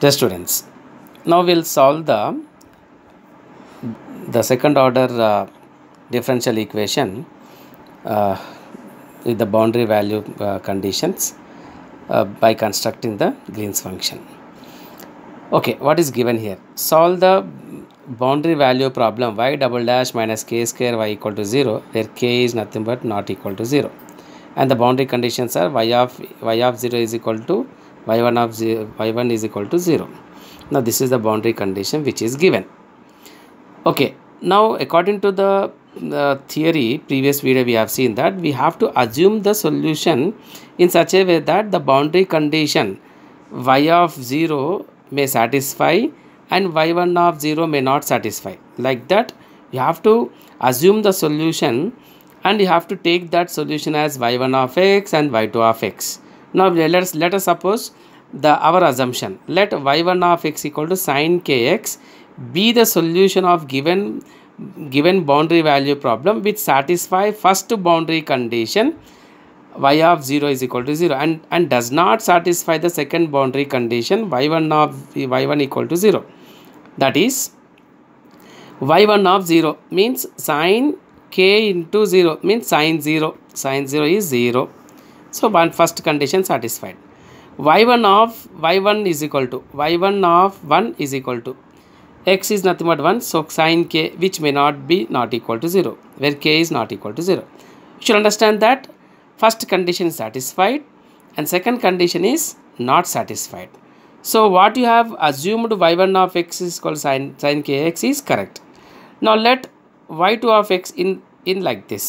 Dear students, now we will solve the, the second order uh, differential equation uh, with the boundary value uh, conditions uh, by constructing the Green's function. Okay, what is given here? Solve the boundary value problem y double dash minus k square y equal to 0 where k is nothing but not equal to 0 and the boundary conditions are y of y of 0 is equal to y1 of y1 is equal to 0 now this is the boundary condition which is given okay now according to the uh, theory previous video we have seen that we have to assume the solution in such a way that the boundary condition y of 0 may satisfy and y1 of 0 may not satisfy like that you have to assume the solution and you have to take that solution as y1 of x and y2 of x now let us let us suppose the our assumption let y1 of x equal to sine kx be the solution of given given boundary value problem which satisfy first boundary condition y of 0 is equal to 0 and and does not satisfy the second boundary condition y1 of y1 equal to 0 that is y1 of 0 means sine k into 0 means sine 0 sine 0 is 0 so, one first condition satisfied. y1 of y1 is equal to y1 of 1 is equal to x is nothing but 1 so sine k which may not be not equal to 0 where k is not equal to 0 you should understand that first condition is satisfied and second condition is not satisfied so what you have assumed y1 of x is called sine, sine kx is correct now let y2 of x in in like this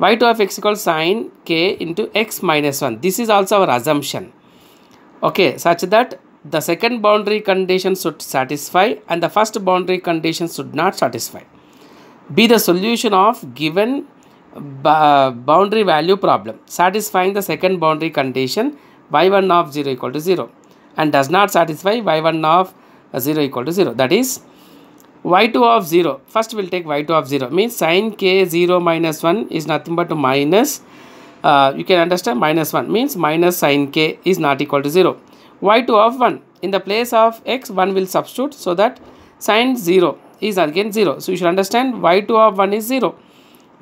y to of x equals sine k into x minus 1. This is also our assumption. Okay, such that the second boundary condition should satisfy and the first boundary condition should not satisfy. Be the solution of given uh, boundary value problem satisfying the second boundary condition y1 of 0 equal to 0 and does not satisfy y1 of 0 equal to 0. That is y2 of 0 first we'll take y2 of 0 means sine k 0 minus 1 is nothing but minus uh, you can understand minus 1 means minus sine k is not equal to 0 y2 of 1 in the place of x 1 will substitute so that sine 0 is again 0 so you should understand y2 of 1 is 0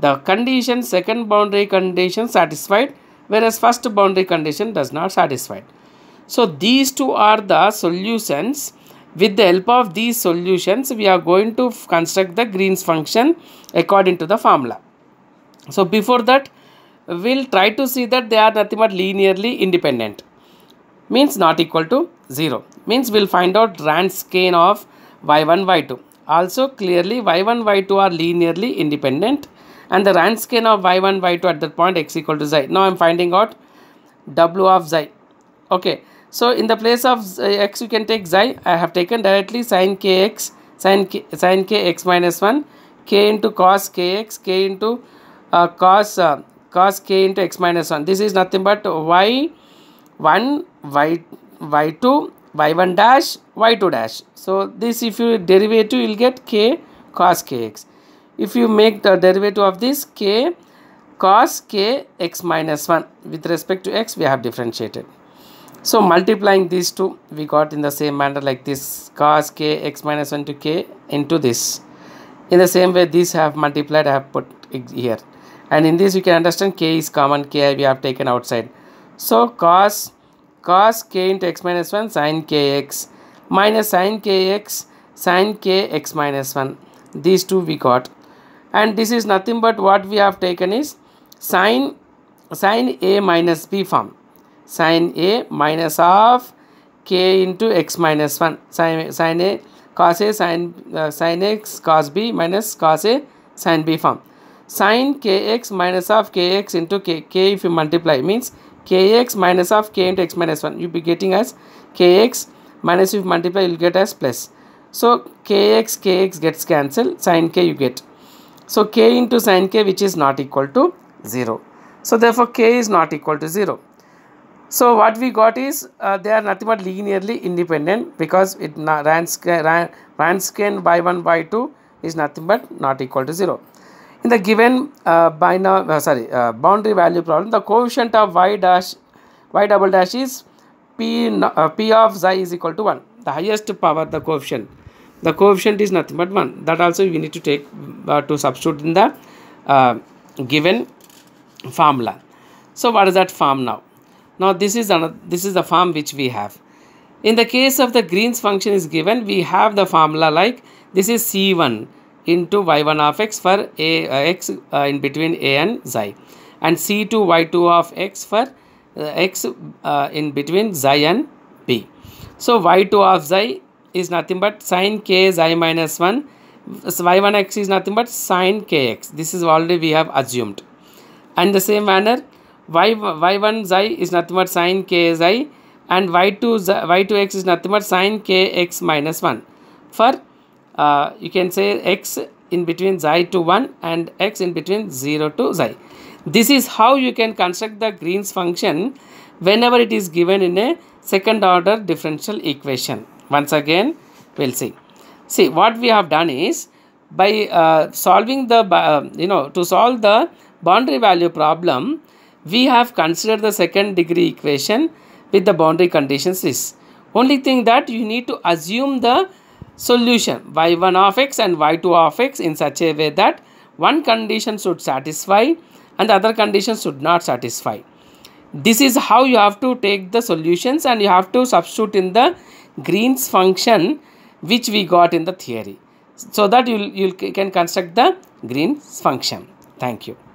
the condition second boundary condition satisfied whereas first boundary condition does not satisfied so these two are the solutions with the help of these solutions, we are going to construct the Green's function according to the formula. So before that, we'll try to see that they are nothing but linearly independent. Means not equal to 0. Means we'll find out rank skein of y1, y2. Also clearly y1, y2 are linearly independent and the Rand skein of y1, y2 at that point x equal to xi. Now I'm finding out w of xi. Okay. So in the place of x you can take xi. I have taken directly sine kx sine, k, sine kx minus 1 k into cos kx k into uh, cos uh, cos k into x minus 1. This is nothing but y1 y y2 y1 dash y2 dash. So this if you derivative you will get k cos kx. If you make the derivative of this k cos k x minus 1 with respect to x we have differentiated so multiplying these two we got in the same manner like this cos k x minus 1 to k into this in the same way these have multiplied I have put here and in this you can understand k is common k we have taken outside so cos cos k into x minus 1 sin kx minus sin kx sin kx minus 1 these two we got and this is nothing but what we have taken is sin sin a minus b form sine a minus of k into x minus 1 sine, sin a cos a sine, uh, x cos b minus cos a sine b form. Sine kx minus of kx into k, k if you multiply means kx minus of k into x minus 1 you will be getting as kx minus if you multiply you will get as plus. So kx kx gets cancelled sine k you get. So k into sine k which is not equal to 0. So therefore k is not equal to 0. So what we got is uh, they are nothing but linearly independent because it scan by 1 by 2 is nothing but not equal to 0. In the given uh, uh, sorry uh, boundary value problem, the coefficient of y dash y double dash is p uh, p of xi is equal to 1. The highest power the coefficient. The coefficient is nothing but 1. That also we need to take uh, to substitute in the uh, given formula. So what is that form now? Now this is another, this is the form which we have. In the case of the Green's function is given, we have the formula like this is C1 into y1 of x for a uh, x uh, in between a and xi and c2 y2 of x for uh, x uh, in between xi and b. So y2 of xi is nothing but sine k xi minus 1 so y1x is nothing but sine kx. This is already we have assumed. And the same manner y, one xi is nothing but sine k xi and y2 y2x is nothing but sine kx minus 1 for uh, you can say x in between xi to 1 and x in between 0 to xi. This is how you can construct the Green's function whenever it is given in a second order differential equation. Once again, we will see. See, what we have done is by uh, solving the, uh, you know, to solve the boundary value problem, we have considered the second degree equation with the boundary conditions is. Only thing that you need to assume the solution y1 of x and y2 of x in such a way that one condition should satisfy and the other condition should not satisfy. This is how you have to take the solutions and you have to substitute in the Green's function which we got in the theory. So that you, you can construct the Green's function. Thank you.